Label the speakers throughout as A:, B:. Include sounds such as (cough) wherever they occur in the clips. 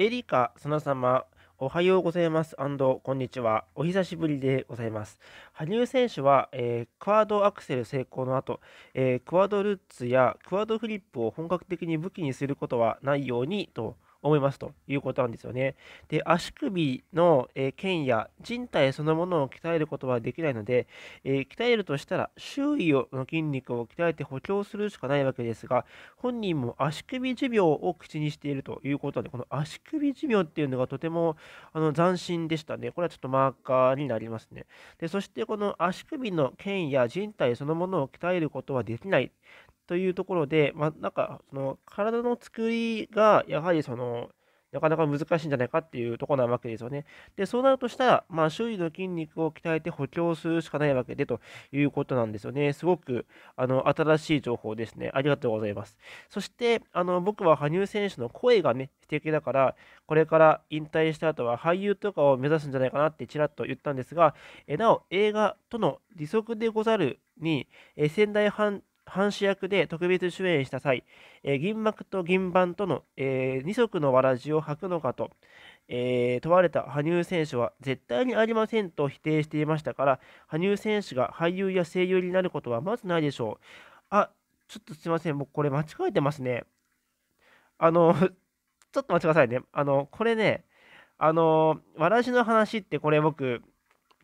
A: エリカ、サナ様、おはようございます。こんにちは。お久しぶりでございます。羽生選手は、えー、クワードアクセル成功の後、えー、クワードルッツやクワードフリップを本格的に武器にすることはないようにと思いますということなんですよね。で、足首の、えー、腱や人体そのものを鍛えることはできないので、えー、鍛えるとしたら周囲の筋肉を鍛えて補強するしかないわけですが、本人も足首持病を口にしているということで、この足首持病っていうのがとてもあの斬新でしたね。これはちょっとマーカーになりますね。で、そしてこの足首の腱や人体そのものを鍛えることはできない。というところで、まあ、なんかその体の作りがやはりそのなかなか難しいんじゃないかっていうところなわけですよね。で、そうなるとしたら、まあ、周囲の筋肉を鍛えて補強するしかないわけでということなんですよね。すごく、あの、新しい情報ですね。ありがとうございます。そして、あの、僕は羽生選手の声がね、素敵だから、これから引退した後は俳優とかを目指すんじゃないかなってちらっと言ったんですが、えなお、映画との利息でござるに、え仙台藩藩主役で特別主演した際、え銀幕と銀盤との、え二足のわらじを履くのかと、え問われた羽生選手は絶対にありませんと否定していましたから羽生選手が俳優や声優になることはまずないでしょうあちょっとすいません僕これ間違えてますねあの (laughs) ちょっと待ってくださいねあのこれねあのわらじの話ってこれ僕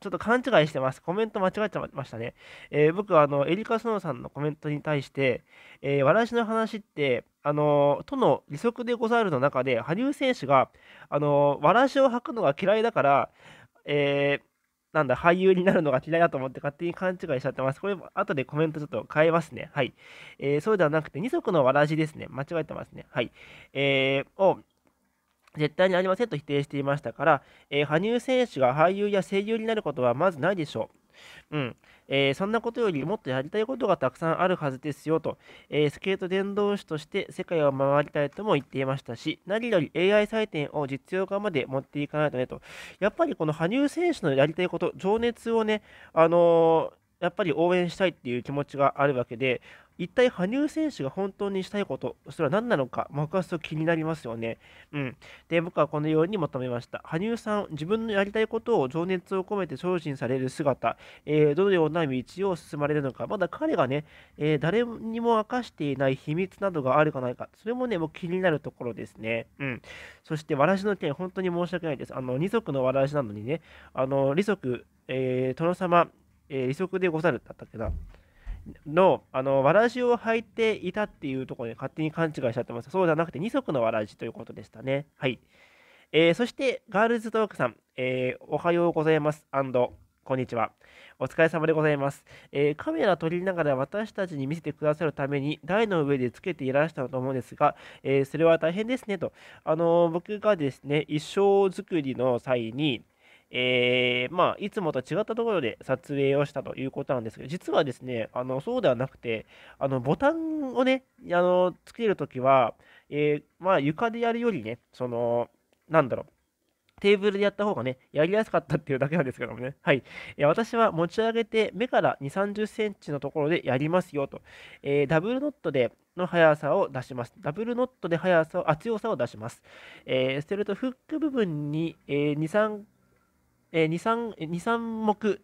A: ちょっと勘違いしてます。コメント間違えちゃいましたね。えー、僕はあの、エリカ・スノーさんのコメントに対して、えー、私の話って、あのとの利息でござるの中で、羽生選手が、あのわらしを履くのが嫌いだから、えーなんだ、俳優になるのが嫌いだと思って勝手に勘違いしちゃってます。これ、後でコメントちょっと変えますね。はい。えー、そうではなくて、二足のわらじですね。間違えてますね。はい。えー、を、絶対にありませんと否定していましたから、えー、羽生選手が俳優や声優になることはまずないでしょう。うんえー、そんなことよりもっとやりたいことがたくさんあるはずですよと、えー、スケート伝道師として世界を回りたいとも言っていましたし、何より AI 採点を実用化まで持っていかないとねと、やっぱりこの羽生選手のやりたいこと、情熱をね、あのやっぱり応援したいっていう気持ちがあるわけで、一体羽生選手が本当にしたいこと、それは何なのか、僕はすごく気になりますよね。うん。で、僕はこのようにまとめました。羽生さん、自分のやりたいことを情熱を込めて精進される姿、えー、どのような道を進まれるのか、まだ彼がね、えー、誰にも明かしていない秘密などがあるかないか、それもね、もう気になるところですね。うん。そして、わらじの件、本当に申し訳ないです。あの、二足のわらしなのにね、あの、利息、えー、殿様、えー、利息でござるだったっけな。のあのわらじを履いていたっていうところで勝手に勘違いしちゃってました。そうじゃなくて二足のわらじということでしたね。はい。えー、そして、ガールズトークさん、えー、おはようございます。こんにちは。お疲れ様でございます、えー、カメラ撮りながら私たちに見せてくださるために台の上でつけていらしたと思うんですが、えそれは大変ですねと。あの僕がですね、一生作りの際に、えー、まあ、いつもと違ったところで撮影をしたということなんですけど、実はですね、あのそうではなくて、あのボタンをね、あのつけるときは、えー、まあ、床でやるよりね、その、なんだろう、テーブルでやった方がね、やりやすかったっていうだけなんですけどもね。はい。え私は持ち上げて目から2、30センチのところでやりますよと。えー、ダブルノットでの速さを出します。ダブルノットで速さを、あ、強さを出します。えー、てるとフック部分に、えー、2、3えー、2 23目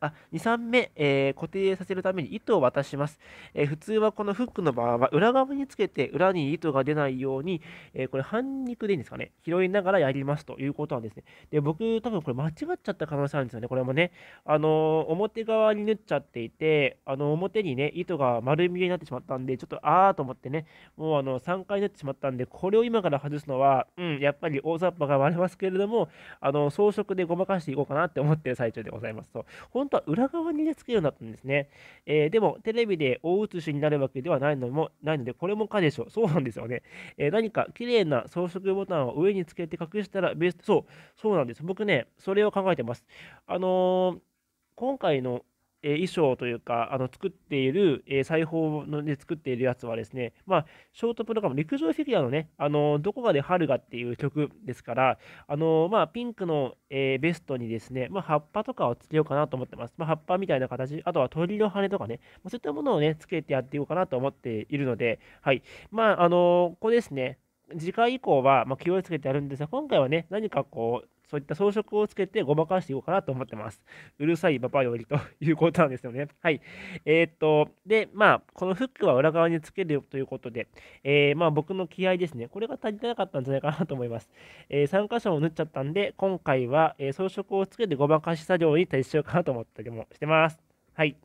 A: あ、2、3目、えー、固定させるために糸を渡します。えー、普通はこのフックの場合は裏側につけて裏に糸が出ないように、えー、これ半肉でいいんですかね、拾いながらやりますということなんですね。で、僕多分これ間違っちゃった可能性あるんですよね、これもね。あの表側に縫っちゃっていて、あの表にね、糸が丸見えになってしまったんで、ちょっとあーと思ってね、もうあの3回縫ってしまったんで、これを今から外すのは、うん、やっぱり大雑把が割れますけれども、あの装飾でごまかしていこうかなって思ってる最中でございますと。本当は裏側に、ね、つくようになったんですね。えー、でも、テレビで大写しになるわけではないのもないので、これもかでしょう。そうなんですよね。えー、何か綺麗な装飾ボタンを上につけて隠したらベスト、そう、そうなんです。僕ね、それを考えてます。あのー、今回のえ衣装というか、あの作っている、えー、裁縫ので作っているやつはですね、まあ、ショートプログラム、陸上フィギュアのね、あのどこかで春がっていう曲ですから、あのまあ、ピンクの、えー、ベストにですね、まあ、葉っぱとかをつけようかなと思ってます。まあ、葉っぱみたいな形、あとは鳥の羽とかね、まそういったものをね、つけてやっていこうかなと思っているので、はい。まあ、あのここですね、次回以降は、ま気をつけてやるんですが、今回はね、何かこう、そういった装飾をつけてごまかしていこうかなと思ってます。うるさいパパよりということなんですよね。はい。えー、っと、で、まあ、このフックは裏側につけるということで、えー、まあ、僕の気合ですね。これが足りてなかったんじゃないかなと思います。えー、3箇所も縫っちゃったんで、今回は、え装飾をつけてごまかし作業に対しようかなと思ったりもしてます。はい。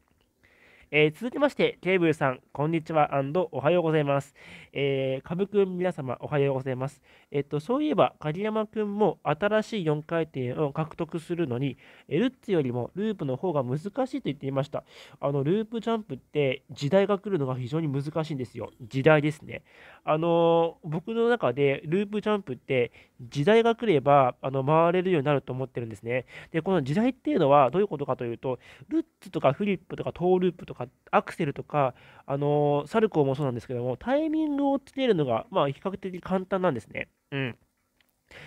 A: えー、続きまして、ケーブルさん、こんにちはおはようございます。えー、株くん、皆様、おはようございます。えっと、そういえば、鍵山くんも新しい4回転を獲得するのに、ルッツよりもループの方が難しいと言っていました。あの、ループジャンプって、時代が来るのが非常に難しいんですよ。時代ですね。あのー、僕の中で、ループジャンプって、時代が来れば、あの、回れるようになると思ってるんですね。で、この時代っていうのは、どういうことかというと、ルッツとかフリップとかトーループとかアクセルとか、あのー、サルコーもそうなんですけども、タイミングをつけるのが、まあ、比較的簡単なんですね。うん。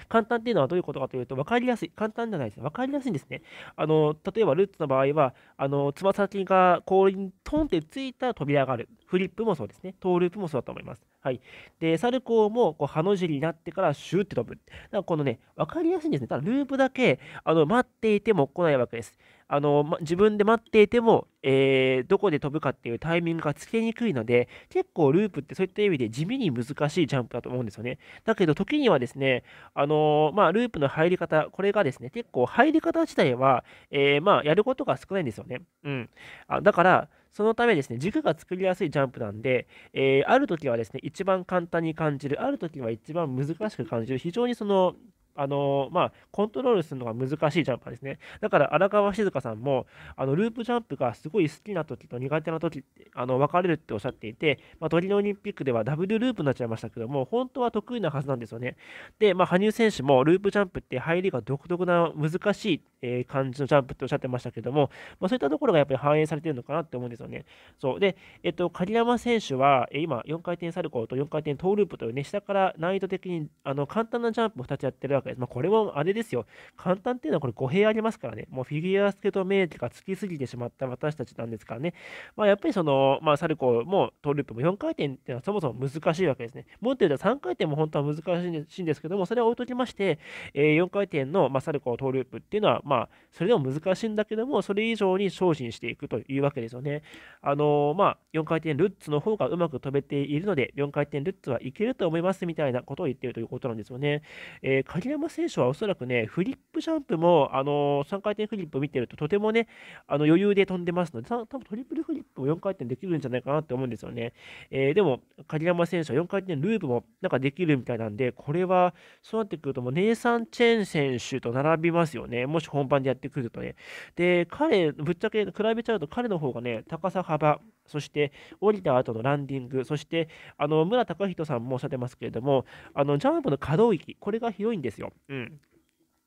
A: 簡単っていうのはどういうことかというと、分かりやすい、簡単じゃないですね、分かりやすいんですね。あの例えば、ルッツの場合は、あのつま先が氷にトンってついたら扉がある。フリップもそうですね。トーループもそうだと思います。はい。で、サルコーも、こう、ハの字になってから、シューって飛ぶ。だから、このね、分かりやすいんですね。ただ、ループだけ、あの、待っていても来ないわけです。あの、ま、自分で待っていても、えー、どこで飛ぶかっていうタイミングがつけにくいので、結構ループってそういった意味で地味に難しいジャンプだと思うんですよね。だけど時にはですね、あのまあ、ループの入り方、これがですね、結構入り方自体は、えー、まあ、やることが少ないんですよね。うん。あだから、そのためですね、軸が作りやすいジャンプなんで、えー、ある時はですね、一番簡単に感じる、ある時は一番難しく感じる、非常にその、あのまあ、コントロールするのが難しいジャンパーですね。だから荒川静香さんもあのループジャンプがすごい好きな時と苦手な時ってあの分かれるっておっしゃっていて、まあ、トリノオリンピックではダブルループになっちゃいましたけども、本当は得意なはずなんですよね。で、まあ、羽生選手もループジャンプって入りが独特な難しい、え感じのジャンプっておっしゃってましたけども、まあ、そういったところがやっぱり反映されてるのかなって思うんですよね。そうで、えっと、鍵山選手は、え今、4回転サルコーと4回転トーループというね、下から難易度的にあの簡単なジャンプを2つやってるわけです。まあ、これもあれですよ。簡単っていうのはこれ語弊ありますからね。もうフィギュアスケート名義がつきすぎてしまった私たちなんですからね。まあ、やっぱりその、まあ、サルコーもトーループも4回転っていうのはそもそも難しいわけですね。もっと言うと3回転も本当は難しいんですけども、それは置いときまして、えー、4回転の、まあ、サルコートーループっていうのは、まあ、それでも難しいんだけども、それ以上に精進していくというわけですよね。あのー、まあ、4回転ルッツの方がうまく飛べているので、4回転ルッツはいけると思いますみたいなことを言っているということなんですよね。えー、鍵山選手はおそらくね、フリップジャンプも、あのー、3回転フリップを見てると、とてもね、あの余裕で飛んでますので、多分トリプルフリップも4回転できるんじゃないかなって思うんですよね。えー、でも、鍵山選手は4回転ループもなんかできるみたいなんで、これは、そうなってくると、もうネイサン・チェン選手と並びますよね。もし本番でやってくるとね。で、彼、ぶっちゃけ比べちゃうと、彼の方がね、高さ幅、そして降りた後のランディング、そしてあの村隆人さんもおっしゃってますけれども、あのジャンプの可動域、これが広いんですよ。うん、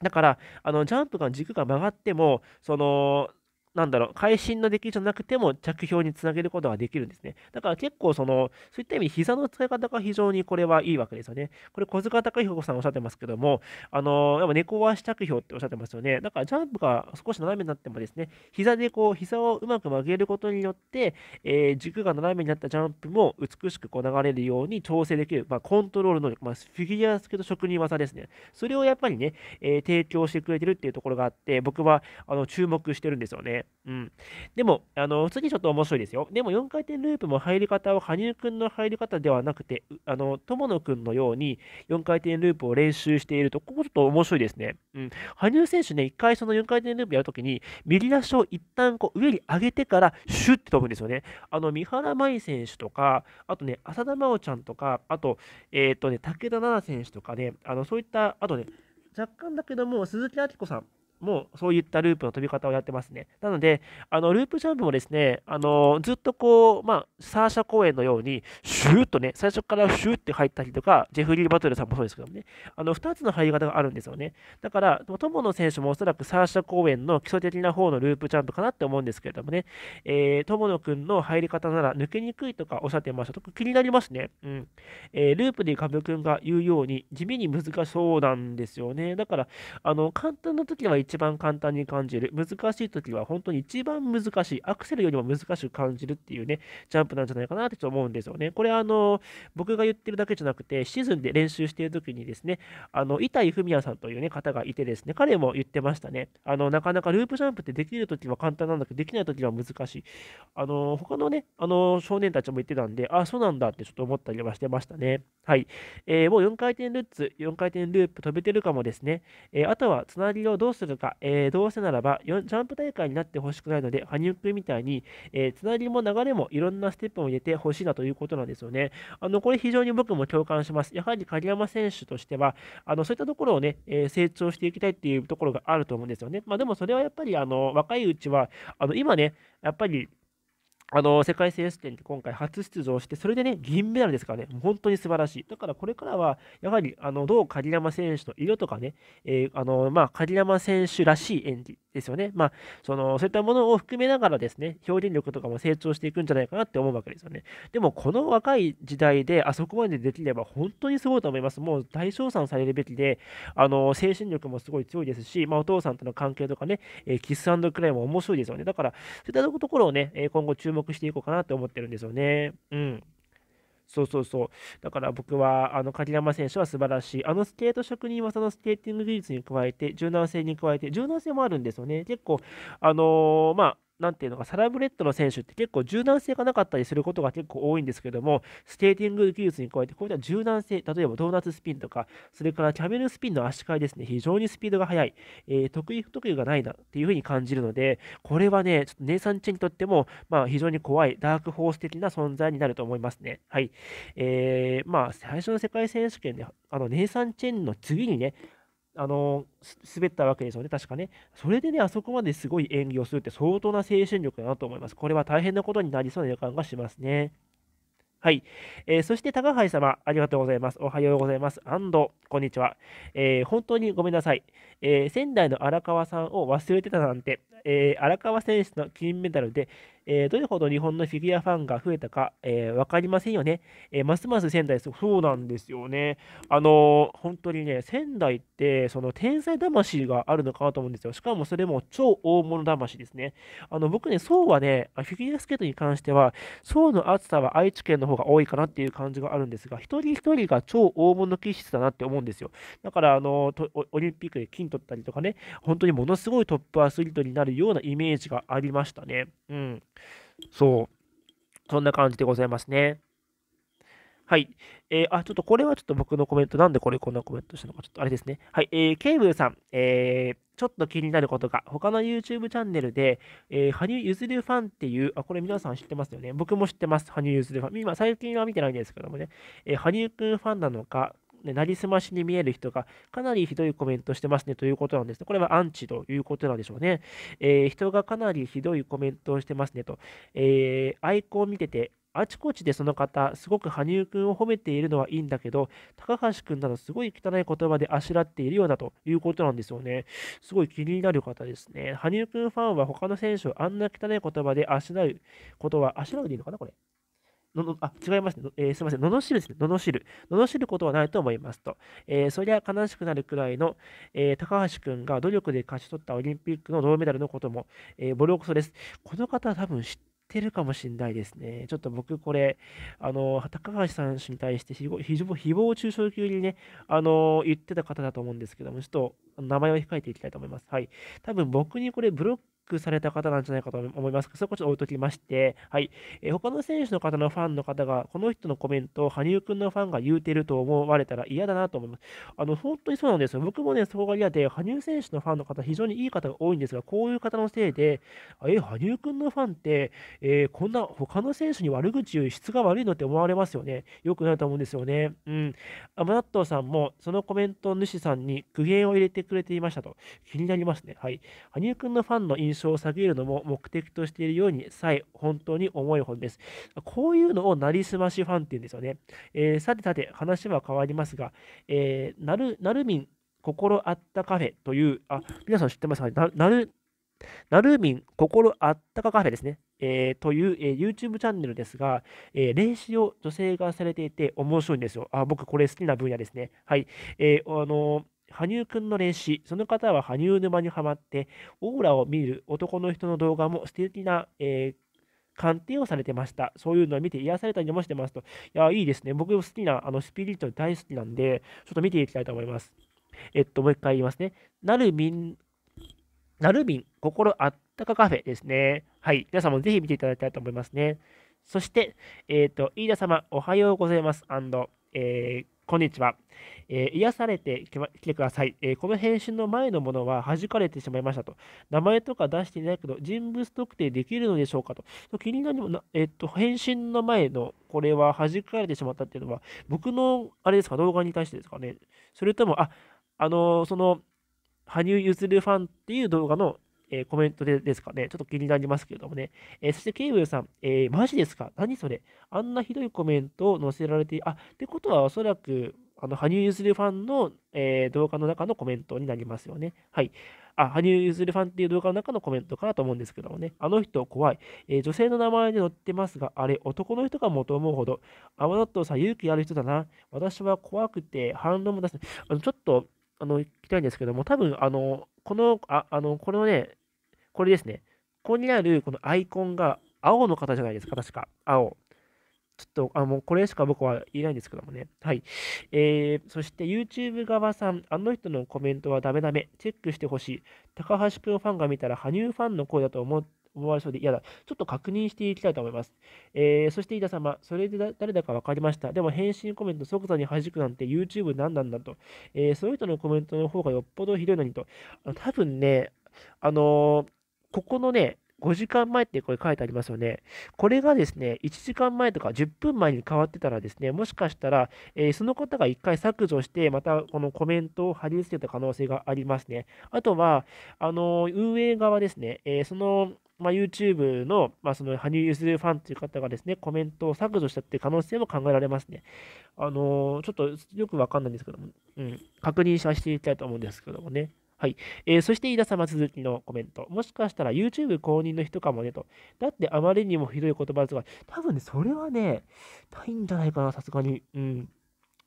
A: だから、あのジャンプが軸が曲がっても、そのなんだろう、会心の出来じゃなくても着氷につなげることができるんですね。だから結構その、そういった意味、膝の使い方が非常にこれはいいわけですよね。これ小塚貴彦さんおっしゃってますけども、あの、やっぱ猫足着氷っておっしゃってますよね。だからジャンプが少し斜めになってもですね、膝でこう、膝をうまく曲げることによって、えー、軸が斜めになったジャンプも美しくこう流れるように調整できる、まあ、コントロール能力、まあ、フィギュアスケート職人技ですね。それをやっぱりね、えー、提供してくれてるっていうところがあって、僕はあの注目してるんですよね。うん。でも、あの、次ちょっと面白いですよ。でも4回転ループも入り方を羽生くんの入り方ではなくて、あの、友野くんのように4回転ループを練習していると、ここちょっと面白いですね。うん。羽生選手ね、1回その4回転ループやるときに、右足を一旦こう上に上げてから、シュッて飛ぶんですよね。あの、三原舞依選手とか、あとね、浅田真央ちゃんとか、あと、えっ、ー、とね、武田奈々選手とかね、あの、そういった、あとね、若干だけども、鈴木明子さん。もうそういったループの飛び方をやってますね。なので、あのループジャンプもですね、あのずっとこう、まあ、サーシャ公演のように、シューッとね、最初からシューって入ったりとか、ジェフリー・バトルさんもそうですけどもね、あの2つの入り方があるんですよね。だから、友野選手もおそらくサーシャ公演の基礎的な方のループジャンプかなって思うんですけれどもね、えー、友野くんの入り方なら抜けにくいとかおっしゃってました。と気になりますね。うん。えー、ループでカブくんが言うように、地味に難しそうなんですよね。だから、あの、簡単な時は1一番簡単に感じる、難しい時は本当に一番難しい、アクセルよりも難しく感じるっていうね、ジャンプなんじゃないかなってちょっと思うんですよね。これあの、僕が言ってるだけじゃなくて、シーズンで練習している時にですね、あの、板井文也さんというね、方がいてですね、彼も言ってましたね。あの、なかなかループジャンプってできる時は簡単なんだけど、できない時は難しい。あの、他のね、あの、少年たちも言ってたんで、あ、そうなんだってちょっと思ったりはしてましたね。はい。えー、もう4回転ルッツ、4回転ループ飛べてるかもですね、えー、あとはつなぎをどうするか、えー、どうせならばジャンプ大会になってほしくないので、羽生君みたいに、えー、つなぎも流れもいろんなステップを入れてほしいなということなんですよね。あのこれ非常に僕も共感します。やはり鍵山選手としては、あのそういったところをね、えー、成長していきたいっていうところがあると思うんですよね。まあ、でもそれはやっぱりあの若いうちは、あの今ね、やっぱりあの世界選手権って今回初出場して、それでね、銀メダルですからね、本当に素晴らしい。だからこれからは、やはり、あの、どう鍵山選手の色とかね、えー、あの、まあ、鍵山選手らしい演技ですよね。まあ、その、そういったものを含めながらですね、表現力とかも成長していくんじゃないかなって思うわけですよね。でも、この若い時代で、あそこまでできれば本当にすごいと思います。もう大賞賛されるべきで、あの、精神力もすごい強いですし、まあ、お父さんとの関係とかね、えー、キスクレイも面白いですよね。だから、そういったところをね、今後注目目していこうかなと思ってるんですよね。うん。そうそうそう。だから僕は、あの、鍵山選手は素晴らしい。あのスケート職人はそのスケーティング技術に加えて、柔軟性に加えて、柔軟性もあるんですよね。結構、あのー、まあ、なんていうのか、サラブレッドの選手って結構柔軟性がなかったりすることが結構多いんですけども、ステーティング技術に加えて、こういった柔軟性、例えばドーナツスピンとか、それからキャメルスピンの足換えですね、非常にスピードが速い、えー、得意不得意がないなっていうふうに感じるので、これはね、ちょっとネイサン・チェにとっても、まあ、非常に怖い、ダークホース的な存在になると思いますね。はい。えー、まあ、最初の世界選手権で、あのネイサン・チェンの次にね、あの滑ったわけですよね、確かね。それでね、あそこまですごい演技をするって相当な精神力だなと思います。これは大変なことになりそうな予感がしますね。はい。えー、そして、高橋様、ありがとうございます。おはようございます。アンド、こんにちは。えー、本当にごめんなさい、えー、仙台の荒川さんを忘れてたなんて、え荒川選手の金メダルで、えー、どれほど日本のフィギュアファンが増えたか、えー、分かりませんよね。えー、ますます仙台、そうなんですよね。あのー、本当にね、仙台って、その天才魂があるのかなと思うんですよ。しかもそれも超大物魂ですね。あの、僕ね、層はね、フィギュアスケートに関しては、層の厚さは愛知県の方が多いかなっていう感じがあるんですが、一人一人が超大物気質だなって思うんですよ。だから、あのオリンピックで金取ったりとかね、本当にものすごいトップアスリートになるようなイメージがありましたね。うん。そう。そんな感じでございますね。はい。えー、あ、ちょっとこれはちょっと僕のコメント、なんでこれこんなコメントしたのか、ちょっとあれですね。はい。えー、ケーブルさん、えー、ちょっと気になることが、他の YouTube チャンネルで、えー、羽生結弦ファンっていう、あ、これ皆さん知ってますよね。僕も知ってます。羽生結弦ファン。今、最近は見てないんですけどもね、えー、羽生くんファンなのか、ね、なりすましに見える人がかなりひどいコメントしてますねということなんですね。これはアンチということなんでしょうね。えー、人がかなりひどいコメントをしてますねと。えー、アイコンを見てて、あちこちでその方、すごく羽生くんを褒めているのはいいんだけど、高橋くんなどすごい汚い言葉であしらっているようだということなんですよね。すごい気になる方ですね。羽生くんファンは他の選手をあんな汚い言葉であしらうことは、あしらうでいいのかなこれ。ののあ違いますね、えー、すみません、しるですね、しる。しることはないと思いますと。えー、そりゃ悲しくなるくらいの、えー、高橋君が努力で勝ち取ったオリンピックの銅メダルのことも、えボロクソです。この方は多分知ってるかもしれないですね。ちょっと僕、これ、あの高橋選手に対して非常誹謗中傷級にね、あの言ってた方だと思うんですけども、ちょっと名前を控えていきたいと思います。はい。多分僕にこれ、ブロックされた方なんじゃないかと思いますが、そこちょっと置いときまして、はい。えー、他の選手の方のファンの方が、この人のコメントを羽生くんのファンが言うてると思われたら嫌だなと思います。あの、本当にそうなんですよ。僕もね、そこが嫌で、羽生選手のファンの方、非常にいい方が多いんですが、こういう方のせいで、えー、羽生くんのファンって、えー、こんな他の選手に悪口言う質が悪いのって思われますよね。よくないと思うんですよね。うん。アマナットさんも、そのコメント主さんに苦言を入れてくれていましたと。気になりますね。はい。羽生くんのファンの印印象を下げるのも目的としているようにさえ本当に思い本です。こういうのをなりすましファンっていうんですよね。えー、さてさて話は変わりますが、えー、なるなるみん心あったカフェという、あ、皆さん知ってますかななるなるみん心あったかカフェですね。えー、という、えー、YouTube チャンネルですが、えー、練習を女性がされていて面白いんですよ。あ、僕これ好きな分野ですね。はい。えー、あのー羽生くんの練習、その方は羽生沼にはまって、オーラを見る男の人の動画も素敵な、えー鑑定をされてました。そういうのを見て癒されたりもしてますと。いや、いいですね。僕好きな、あの、スピリット大好きなんで、ちょっと見ていきたいと思います。えっと、もう一回言いますね。なるみん、なるみん、心あったかカフェですね。はい。皆さんもぜひ見ていただきたいと思いますね。そして、えっ、と、飯田様、おはようございます。えーこんにちは。えー、癒されてきてください、えー、この返信の前のものは弾かれてしまいましたと。名前とか出していないけど、人物特定できるのでしょうかと。気になりな、えー、っと、返信の前のこれは弾かれてしまったっていうのは、僕の、あれですか、動画に対してですかね。それとも、あ、あのー、その、羽生結弦ファンっていう動画のえー、コメントでですかね、ちょっと気になりますけれどもね。えそして、ケイブルさん、えマジですか何それあんなひどいコメントを載せられて、あ、ってことはおそらく、あの、羽生結弦ファンの、え動画の中のコメントになりますよね。はい。あ、羽生結弦ファンっていう動画の中のコメントかなと思うんですけどもね、あの人怖い、えー、女性の名前で載ってますが、あれ、男の人かもと思うほど、わだとさ勇気ある人だな。私は怖くて反論も出す。あのちょっと、あの、聞きたいんですけども、多分、あの、この、ああの、このね、これですね。ここにあるこのアイコンが青の方じゃないですか、確か。青。ちょっと、あ、もうこれしか僕は言えないんですけどもね。はい。えー、そして YouTube 側さん、あの人のコメントはダメダメ。チェックしてほしい。高橋くんファンが見たら、羽生ファンの声だと思思われそうで嫌だ。ちょっと確認していきたいと思います。えー、そして飯田様、それで誰だか分かりました。でも返信コメント即座に弾くなんて YouTube 何なんだと。えー、そういう人のコメントの方がよっぽどひどいのにと。あの多分ね、あのーここのね、5時間前ってこれ書いてありますよね。これがですね、1時間前とか10分前に変わってたらですね、もしかしたら、えー、その方が1回削除して、またこのコメントを貼り付けた可能性がありますね。あとは、あのー、運営側ですね、えー、その、まあ、YouTube の、まあ、その羽生結弦ファンという方がですね、コメントを削除したっていう可能性も考えられますね。あのちょっとよくわかんないんですけども、うん、確認させていきたいと思うんですけどもね。はい。えー、そして、飯田様続きのコメント。もしかしたら YouTube 公認の人かもねと。だってあまりにもひどい言葉ですが、多分ね、それはね、ないんじゃないかな、さすがに。うん。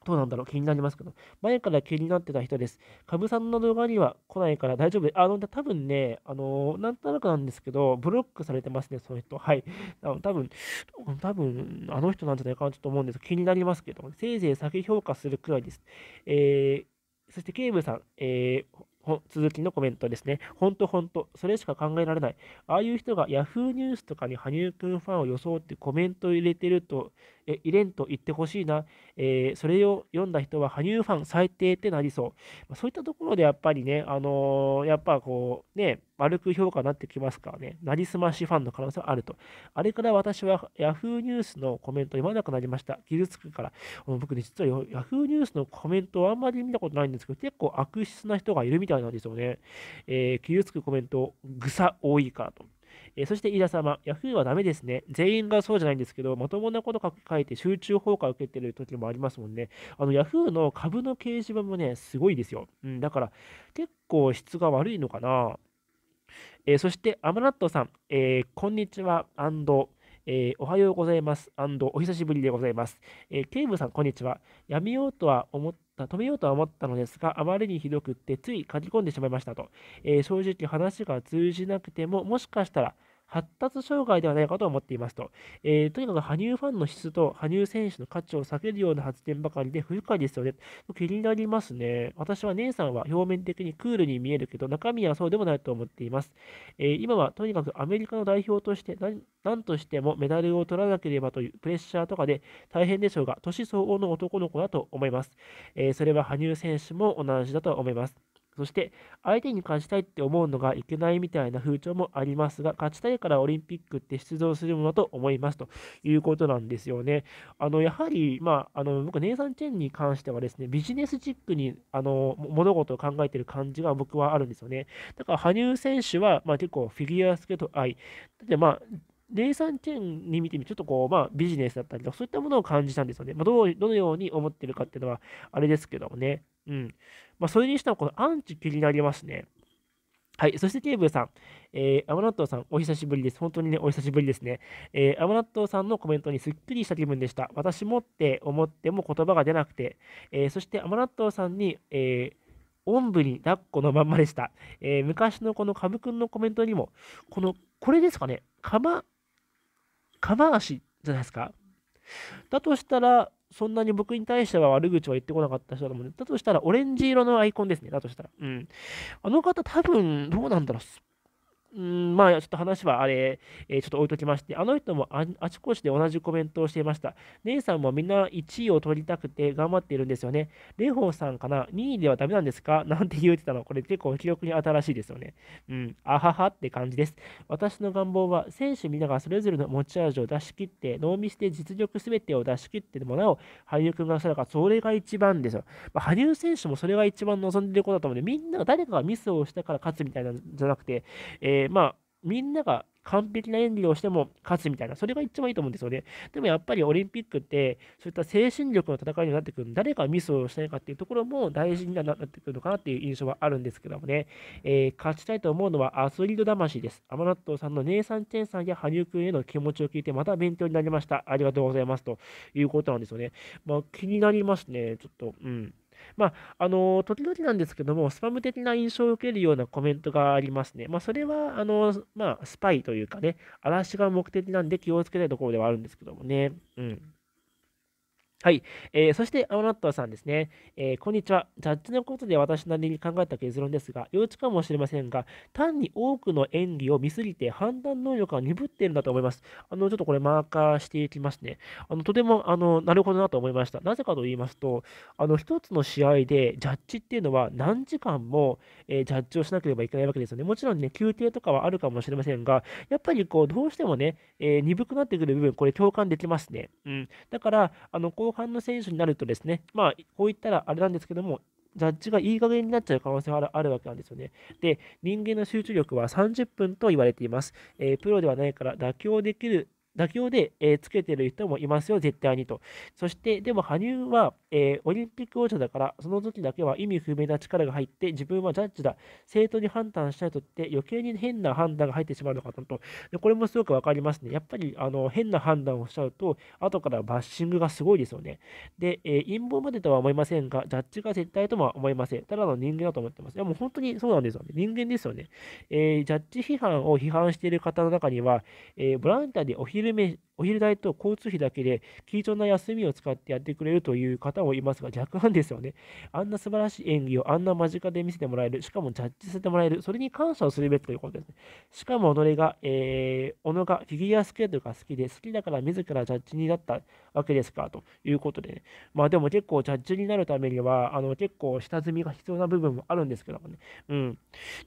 A: どうなんだろう気になりますけど。前から気になってた人です。かぶさんの動画には来ないから大丈夫。あの、多分ね、あの、なんとなくなんですけど、ブロックされてますね、その人。はい。多分、多分、あの人なんじゃないかなと思うんです気になりますけど、せいぜい先評価するくらいです。えー、そして、ケイブさん、えー、続きのコメントですね。ほんとほんと、それしか考えられない。ああいう人が Yahoo ニュースとかに羽生くんファンを装ってコメントを入れてるとえ入れんと言ってほしいな、えー、それを読んだ人は羽生ファン最低ってなりそう。まあ、そういったところでやっぱりね、あのー、やっぱこう、ね、丸く評価になってきますからね、なりすましファンの可能性はあると。あれから私は Yahoo ニュースのコメント読まなくなりました。傷つくから。僕ね、実は Yahoo ニュースのコメントをあんまり見たことないんですけど、結構悪質な人がいるみたいなんですよね。えー、技術コメント、ぐさ多いからと。えそして飯田様、Yahoo はダメですね。全員がそうじゃないんですけど、まともなこと書いて集中砲火を受けてる時もありますもんね。あの Yahoo の株の掲示板もね、すごいですよ。うん、だから結構質が悪いのかな。えー、そして、アマナットさん、えー、こんにちは、アンド、えー、おはようございます、アンド、お久しぶりでございます。えー、ケイムさん、こんにちは。やめようとは思った、止めようとは思ったのですが、あまりにひどくって、つい書き込んでしまいましたと。え正直、話が通じなくても、もしかしたら、発達障害ではないかと思っていますと。えー、とにかく羽生ファンの質と羽生選手の価値を避けるような発言ばかりで不愉快ですよね。気になりますね。私は姉さんは表面的にクールに見えるけど、中身はそうでもないと思っています。えー、今はとにかくアメリカの代表として何、何としてもメダルを取らなければというプレッシャーとかで大変でしょうが、年相応の男の子だと思います。えー、それは羽生選手も同じだと思います。そして相手に勝ちたいって思うのがいけないみたいな風潮もありますが、勝ちたいからオリンピックって出場するものと思いますということなんですよね。あのやはり、まあ、あの僕、ネイサン・チェンに関してはですね、ビジネスチックにあの物事を考えてる感じが僕はあるんですよね。だから羽生選手は、まあ、結構フィギュアスケート愛。だってまあネイサンチェンに見てみると、ちょっとこう、まあ、ビジネスだったりとか、そういったものを感じたんですよね。まあ、どう、どのように思ってるかっていうのは、あれですけどもね。うん。まあ、それにしても、このアンチ気になりますね。はい。そしてケーブルさん、えー、アマナットさん、お久しぶりです。本当にね、お久しぶりですね。えー、アマナットさんのコメントにすっきりした気分でした。私もって思っても言葉が出なくて、えー、そしてアマナットさんに、えーおんぶに抱っこのまんまでした。えー、昔のこのカブくんのコメントにも、この、これですかね、かま、かま足じゃないですか。だとしたら、そんなに僕に対しては悪口は言ってこなかった人だもんね。だとしたら、オレンジ色のアイコンですね。だとしたら。うん。あの方、多分、どうなんだろう。うんまあ、ちょっと話はあれ、えー、ちょっと置いときまして、あの人もあちこちで同じコメントをしていました。姉さんもみんな1位を取りたくて頑張っているんですよね。蓮舫さんかな ?2 位ではダメなんですかなんて言うてたの。これ結構記憶に新しいですよね。うん、あははって感じです。私の願望は、選手みんながそれぞれの持ち味を出し切って、脳みしで実力すべてを出し切ってもなお、羽生君がそれが、それが一番ですよ。まあ、羽生選手もそれが一番望んでいることだと思うんで、みんなが誰かがミスをしたから勝つみたいなんじゃなくて、えーで、まあ、みんなが完璧な演技をしても勝つみたいな、それが一番いいと思うんですよね。でもやっぱりオリンピックって、そういった精神力の戦いになってくる、誰がミスをしないかっていうところも大事になってくるのかなっていう印象はあるんですけどもね、えー、勝ちたいと思うのはアスリート魂です。ナ納豆さんのネイサン・チェンさんや羽生君への気持ちを聞いて、また勉強になりました。ありがとうございます。ということなんですよね。まあ、気になりますね、ちょっと。うん。まあ、あの、時々なんですけども、スパム的な印象を受けるようなコメントがありますね。まあ、それは、あの、まあ、スパイというかね、嵐が目的なんで気をつけたいところではあるんですけどもね。うん。はい、えー、そして、アマナットさんですね、えー、こんにちは。ジャッジのことで私なりに考えた結論ですが、幼稚かもしれませんが、単に多くの演技を見すぎて判断能力が鈍っているんだと思います。あの、ちょっとこれマーカーしていきますね。あの、とても、あの、なるほどなと思いました。なぜかと言いますと、あの、一つの試合でジャッジっていうのは何時間も、えー、ジャッジをしなければいけないわけですよね。もちろんね、休憩とかはあるかもしれませんが、やっぱりこう、どうしてもね、え鈍くなってくる部分、これ共感できますね。うん。だから、あの、半の選手になるとですね、まあ、こう言ったらあれなんですけども、ジャッジがいい加減になっちゃう可能性はあるわけなんですよね。で、人間の集中力は30分と言われています。えー、プロではないから妥協できる妥協で、えー、つけてる人もいますよ、絶対にと。そして、でも羽生は、えー、オリンピック王者だから、その時だけは意味不明な力が入って、自分はジャッジだ、正当に判断したいとって、余計に変な判断が入ってしまうのかなと。でこれもすごくわかりますね。やっぱりあの変な判断をしちゃうと、後からバッシングがすごいですよね。で、えー、陰謀までとは思いませんが、ジャッジが絶対とは思いません。ただの人間だと思ってます。いや、もう本当にそうなんですよね。人間ですよね。えジャッジ批判を批判している方の中には、えボランティアでお昼 m i お昼代と交通費だけで貴重な休みを使ってやってくれるという方もいますが、逆なんですよね。あんな素晴らしい演技をあんな間近で見せてもらえる、しかもジャッジさせてもらえる、それに感謝をするべきということですね。しかも己が、えー、小がフィギュアスケートが好きで、好きだから自らジャッジになったわけですか、ということでね。まあでも結構ジャッジになるためには、あの結構下積みが必要な部分もあるんですけどもね。うん。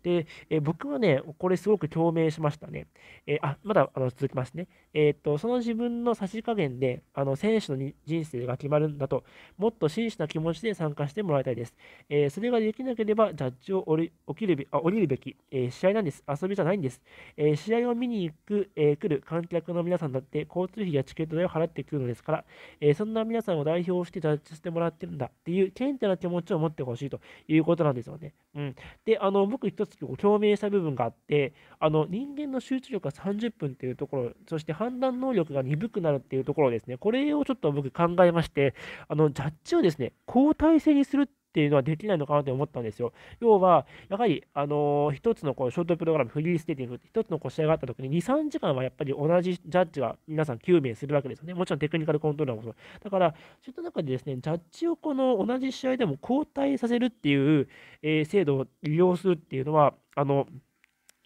A: で、えー、僕はね、これすごく共鳴しましたね。えー、あ、まだあの続きますね。えっと、その自分の差し加減で、あの、選手の人生が決まるんだと、もっと真摯な気持ちで参加してもらいたいです。えー、それができなければ、ジャッジを降りるべあ降りるべき、えー、試合なんです。遊びじゃないんです。えー、試合を見に行く、え来る観客の皆さんだって、交通費やチケット代を払ってくるのですから、えそんな皆さんを代表してジャッジしてもらってるんだっていう、謙虚な気持ちを持ってほしいということなんですよね。うん。で、あの、僕一つ共鳴した部分があって、あの、人間の集中力が30分っていうところ、そして判断能力が鈍くなるっていうところですね、これをちょっと僕考えまして、あのジャッジをですね、交代制にするっていうのはできないのかなって思ったんですよ。要は、やはり、あのー、1つのこうショートプログラム、フリーステーティング、1つのこう試合があった時に、2、3時間はやっぱり同じジャッジが皆さん9名するわけですよね。もちろんテクニカルコントローラーもそう。だから、そういった中でですね、ジャッジをこの同じ試合でも交代させるっていう、えー、制度を利用するっていうのは、あの、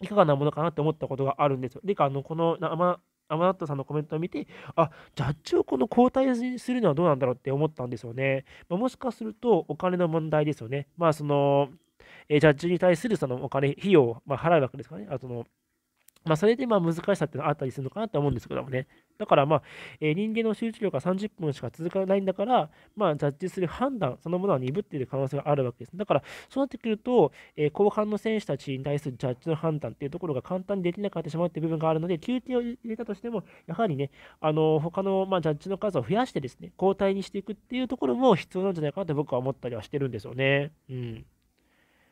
A: いかがなものかなって思ったことがあるんですよ。で、あの、この生アマナットさんのコメントを見て、あ、ジャッジをこの交代するのはどうなんだろうって思ったんですよね。まあ、もしかすると、お金の問題ですよね。まあ、その、えジャッジに対するそのお金、費用を、ま払うわけですかね。あとのまあ、それでまあ難しさってのあったりするのかなと思うんですけどもね。だからまあ、え人間の集中力が30分しか続かないんだから、まあ、ジャッジする判断そのものは鈍っている可能性があるわけです。だから、そうなってくると、え後半の選手たちに対するジャッジの判断っていうところが簡単にできなくなってしまうっていう部分があるので、休憩を入れたとしても、やはりね、あの他のまジャッジの数を増やしてですね、交代にしていくっていうところも必要なんじゃないかなと僕は思ったりはしてるんですよね。うん。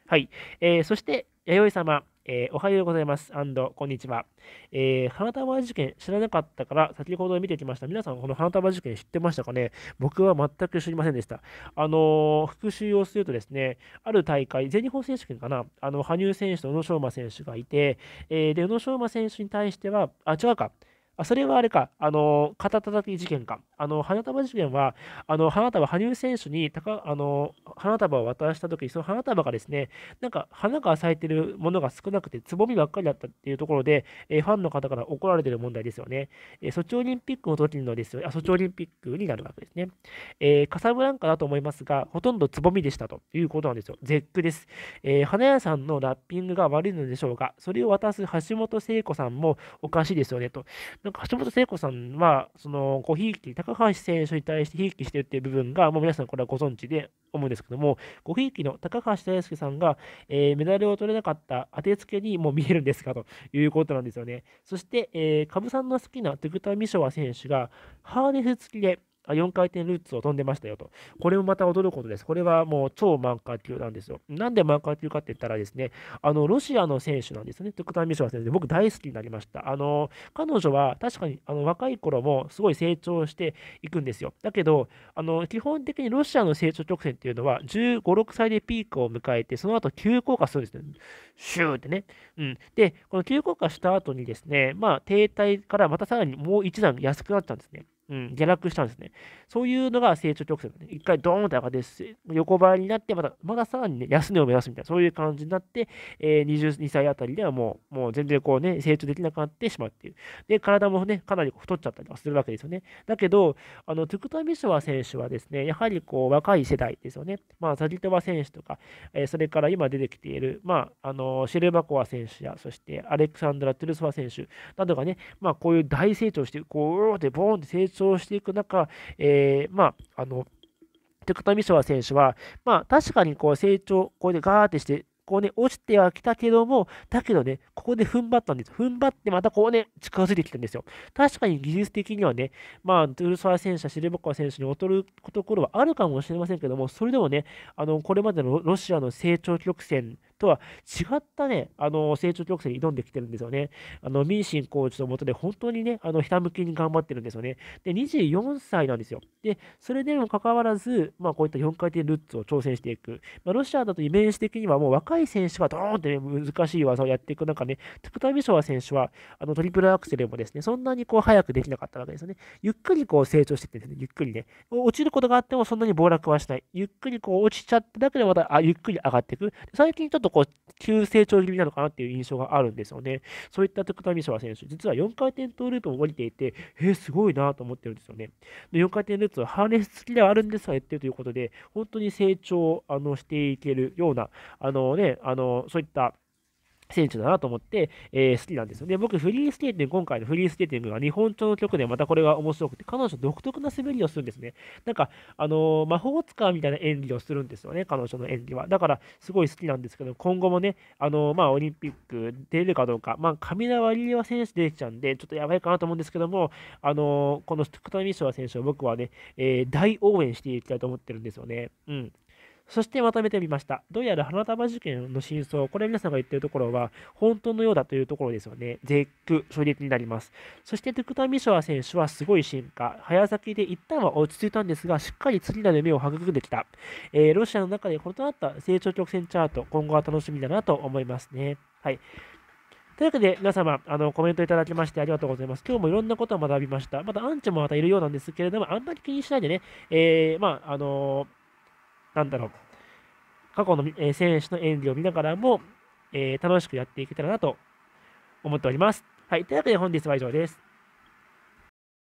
A: はい。えー、そして、弥生様。えー、おはようございます。こんにちは。えー、花束事件知らなかったから先ほど見てきました。皆さん、この花束事件知ってましたかね僕は全く知りませんでした。あのー、復習をするとですね、ある大会、全日本選手権かな、あの、羽生選手と宇野昌磨選手がいて、えー、で、宇野昌磨選手に対しては、あ、違うか。あそれはあれか、あの、肩たき事件か。あの、花束事件は、あの、花束、羽生選手にあの、花束を渡したときその花束がですね、なんか、花が咲いてるものが少なくて、つぼみばっかりだったっていうところで、えファンの方から怒られてる問題ですよね。えソチオリンピックの時のですよ、あ、ソチオリンピックになるわけですね。えー、カサブランカだと思いますが、ほとんどつぼみでしたということなんですよ。絶句です。えー、花屋さんのラッピングが悪いのでしょうが、それを渡す橋本聖子さんもおかしいですよねと。なんか橋本聖子さんは、その、コう、ひいき、高橋選手に対してひいきしてるっていう部分が、もう皆さんこれはご存知で思うんですけども、ごひいきの高橋大輔さんが、えー、メダルを取れなかった当てつけにもう見えるんですかということなんですよね。そして、えー、株さんの好きなトゥクタミショワ選手が、ハーネス付きで、あ4回転ルッツを飛んでましたよと。これもまた驚くことです。これはもう超満開級なんですよ。なんで満開級かって言ったらですね、あの、ロシアの選手なんですね、トゥクタン・ミショワ選手で、僕大好きになりました。あの、彼女は確かにあの若い頃もすごい成長していくんですよ。だけど、あの、基本的にロシアの成長曲線っていうのは、15、6歳でピークを迎えて、その後急降下するんですね。シューってね。うん。で、この急降下した後にですね、まあ、停滞からまたさらにもう一段安くなっちゃうんですね。うん、下落したんですね。そういうのが成長曲線ね、一回ドーンと上がって、横ばいになって、また、まださらに、ね、安値を目指すみたいな、そういう感じになって、えー、22歳あたりではもう、もう全然こうね、成長できなくなってしまうっていう。で、体もね、かなり太っちゃったりとかするわけですよね。だけど、あの、トゥクタミショワ選手はですね、やはりこう、若い世代ですよね。まあ、サギトワ選手とか、えー、それから今出てきている、まあ、あの、シェルバコワ選手や、そしてアレクサンドラ・トゥルソワ選手などがね、まあ、こういう大成長して、こう、うーって、ボーンって成長長していく中、えー、まあ、あの、テクトミショワ選手は、まあ、確かにこう成長、こうでガーってして、こうね、落ちてはきたけども、だけどね、ここで踏ん張ったんです。踏ん張ってまたこうね、近づいてきたんですよ。確かに技術的にはね、まあ、トゥルソワ選手シルボコワ選手に劣るところはあるかもしれませんけども、それでもね、あの、これまでのロシアの成長曲線とは違ったね、あの成長曲線に挑んできてるんですよね。あの民進コーチのもとで本当にね、あのひたむきに頑張ってるんですよね。で、24歳なんですよ。で、それでもかかわらず、まあ、こういった4回転ルッツを挑戦していく。まあ、ロシアだとイメージ的にはもう若い選手がドーンって、ね、難しい技をやっていく中ね、ゥクタビショワ選手はあのトリプルアクセルもですね、そんなにこう早くできなかったわけですよね。ゆっくりこう成長していってですね、ゆっくりね。落ちることがあってもそんなに暴落はしない。ゆっくりこう落ちちゃっただけでまたあゆっくり上がっていく。最近ちょっとこう急成長気味なのかなっていう印象があるんですよね。そういった徳田三翔選手、実は4回転トーループも降りていて、えー、すごいなと思ってるんですよね。で4回転ルーツはハーネス付きではあるんですが、言ってるということで、本当に成長あのしていけるような、あのね、あのそういった選手だなと思って、えー、好きなんですよ。で、僕、フリースケーティング、今回のフリースケーティングが日本調の曲でまたこれが面白くて、彼女独特な滑りをするんですね。なんか、あのー、魔法使いみたいな演技をするんですよね、彼女の演技は。だから、すごい好きなんですけど、今後もね、あのー、まあ、オリンピック出るかどうか、まあ、カミワリエワ選手出てきちゃうんで、ちょっとやばいかなと思うんですけども、あのこのスクタミショワ選手を僕はね、え大応援していきたいと思ってるんですよね。うん。そしてまとめてみました。どうやら花束事件の真相、これ皆さんが言ってるところは、本当のようだというところですよね。絶句、衝撃になります。そして、トクタミショア選手はすごい進化。早咲きで一旦は落ち着いたんですが、しっかり次なる目を育んできた。えー、ロシアの中で異なった成長曲線チャート、今後は楽しみだなと思いますね。はい。というわけで、皆様、あの、コメントいただきましてありがとうございます。今日もいろんなことを学びました。また、アンチもまたいるようなんですけれども、あんまり気にしないでね、えー、まあ、あのーなんだろう、過去の、え選手の演技を見ながらも、え楽しくやっていけたらなと思っております。はい。というわけで本日は以上です。